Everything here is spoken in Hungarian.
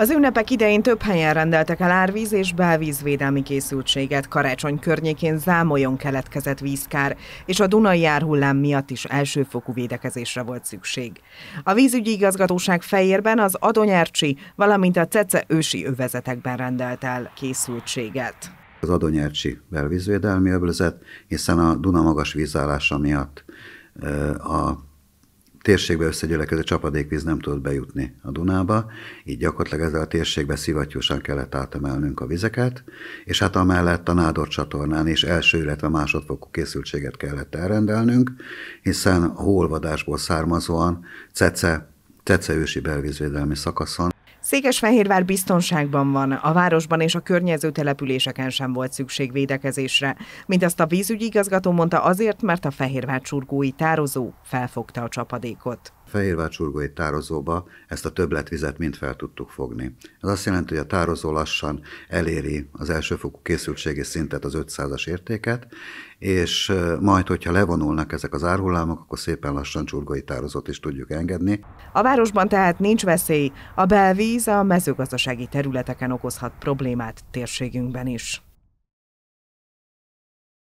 Az ünnepek idején több helyen rendeltek el árvíz és belvízvédelmi készültséget. Karácsony környékén zámolyon keletkezett vízkár, és a Dunai járhullám miatt is elsőfokú védekezésre volt szükség. A vízügyi igazgatóság fejérben az Adonyárcsi, valamint a Cece ősi övezetekben rendelt el készültséget az Adonyercsi belvízvédelmi övezet, hiszen a Duna magas vízállása miatt a térségbe összegyülekező csapadékvíz nem tudott bejutni a Dunába, így gyakorlatilag ezzel a térségbe szivattyúsan kellett átemelnünk a vizeket, és hát amellett a Nádor csatornán is első, illetve másodfokú készültséget kellett elrendelnünk, hiszen a hólvadásból származóan Cece, Cece ősi belvízvédelmi szakaszon Székesfehérvár biztonságban van, a városban és a környező településeken sem volt szükség védekezésre, mint azt a vízügyi igazgató mondta azért, mert a Fehérvár csurgói tározó felfogta a csapadékot. Fehérvár csurgói tározóba ezt a többletvizet mind fel tudtuk fogni. Ez azt jelenti, hogy a tározó lassan eléri az elsőfokú készültségi szintet, az 500-as értéket, és majd, hogyha levonulnak ezek az árhullámok, akkor szépen lassan csurgai tározót is tudjuk engedni. A városban tehát nincs veszély. A belvíz a mezőgazdasági területeken okozhat problémát térségünkben is.